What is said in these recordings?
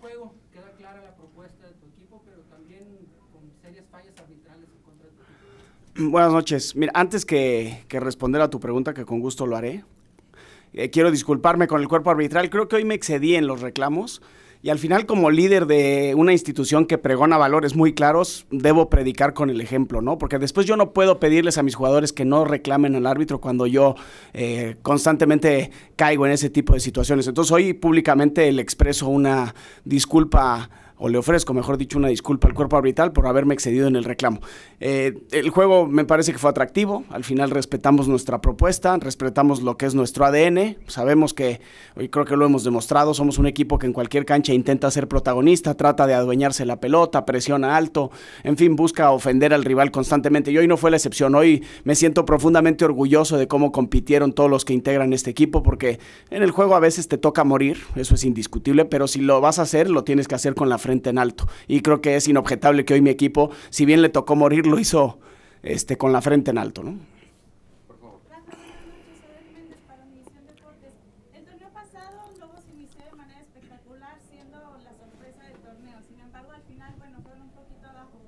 juego, queda clara la propuesta de tu equipo, pero también con serias fallas arbitrales Buenas noches. Mira, antes que, que responder a tu pregunta, que con gusto lo haré, eh, quiero disculparme con el cuerpo arbitral. Creo que hoy me excedí en los reclamos. Y al final, como líder de una institución que pregona valores muy claros, debo predicar con el ejemplo, ¿no? Porque después yo no puedo pedirles a mis jugadores que no reclamen al árbitro cuando yo eh, constantemente caigo en ese tipo de situaciones. Entonces hoy públicamente le expreso una disculpa o le ofrezco, mejor dicho, una disculpa al cuerpo arbitral por haberme excedido en el reclamo. Eh, el juego me parece que fue atractivo, al final respetamos nuestra propuesta, respetamos lo que es nuestro ADN, sabemos que, hoy creo que lo hemos demostrado, somos un equipo que en cualquier cancha intenta ser protagonista, trata de adueñarse la pelota, presiona alto, en fin, busca ofender al rival constantemente. Y hoy no fue la excepción, hoy me siento profundamente orgulloso de cómo compitieron todos los que integran este equipo, porque en el juego a veces te toca morir, eso es indiscutible, pero si lo vas a hacer, lo tienes que hacer con la frente en alto. Y creo que es inobjetable que hoy mi equipo, si bien le tocó morir, lo hizo este, con la frente en alto. ¿no? siendo la sorpresa del torneo. Sin embargo, al final, bueno, fueron un poquito abajo.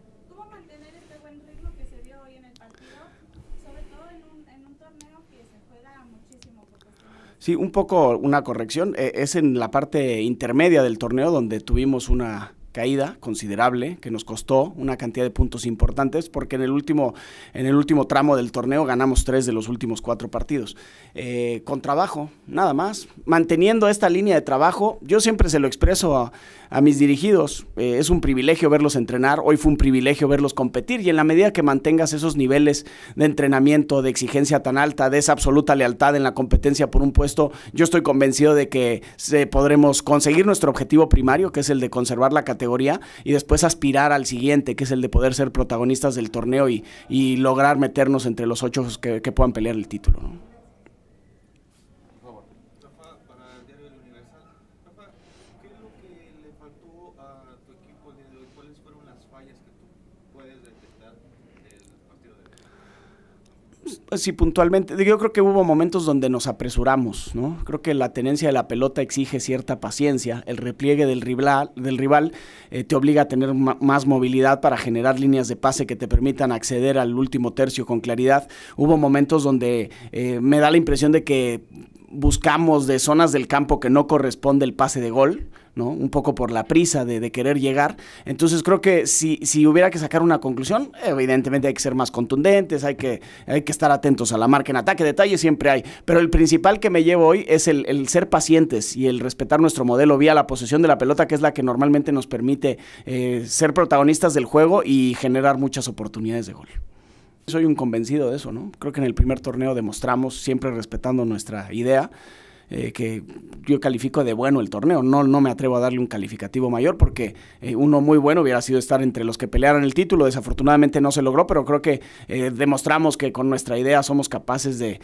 Sí, un poco una corrección. Eh, es en la parte intermedia del torneo donde tuvimos una, caída considerable que nos costó una cantidad de puntos importantes porque en el último, en el último tramo del torneo ganamos tres de los últimos cuatro partidos. Eh, con trabajo, nada más. Manteniendo esta línea de trabajo, yo siempre se lo expreso a, mis dirigidos. Eh, es un privilegio verlos entrenar, hoy fue un privilegio verlos competir y en la medida que mantengas esos niveles de entrenamiento, de exigencia tan alta, de esa absoluta lealtad en la competencia por un puesto, yo estoy convencido de que podremos conseguir nuestro objetivo primario, que es el de conservar la categoría y después aspirar al siguiente, que es el de poder ser protagonistas del torneo y, lograr meternos entre los ocho que, puedan pelear el título. Sí, puntualmente. Yo creo que hubo momentos donde nos apresuramos, ¿no? Creo que la tenencia de la pelota exige cierta paciencia. El repliegue del rival, del rival eh, te obliga a tener más movilidad para generar líneas de pase que te permitan acceder al último tercio con claridad. Hubo momentos donde eh, me da la impresión de que buscamos de zonas del campo que no corresponde el pase de gol. Un poco por la prisa de, querer llegar. Entonces creo que si, hubiera que sacar una conclusión, evidentemente hay que ser más contundentes, hay que, hay que estar atentos a la marca en ataque, detalles siempre hay. Pero el principal que me llevo hoy es el, ser pacientes y el respetar nuestro modelo vía la posesión de la pelota, que es la que normalmente nos permite eh, ser protagonistas del juego y generar muchas oportunidades de gol. Soy un convencido de eso, ¿no? Creo que en el primer torneo demostramos, siempre respetando nuestra idea, eh, que yo califico de bueno el torneo. No, no me atrevo a darle un calificativo mayor porque eh, uno muy bueno hubiera sido estar entre los que pelearan el título. Desafortunadamente no se logró, pero creo que eh, demostramos que con nuestra idea somos capaces de,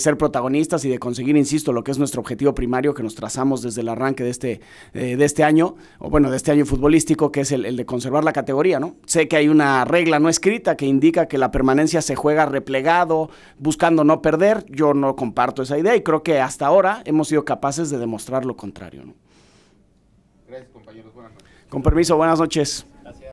ser protagonistas y de conseguir, insisto, lo que es nuestro objetivo primario que nos trazamos desde el arranque de este, de este año, o bueno, de este año futbolístico, que es el, el de conservar la categoría, ¿no? Sé que hay una regla no escrita que indica que la permanencia se juega replegado, buscando no perder. Yo no comparto esa idea y creo que hasta ahora hemos sido capaces de demostrar lo contrario. Gracias, compañeros. Buenas noches. Con permiso, buenas noches.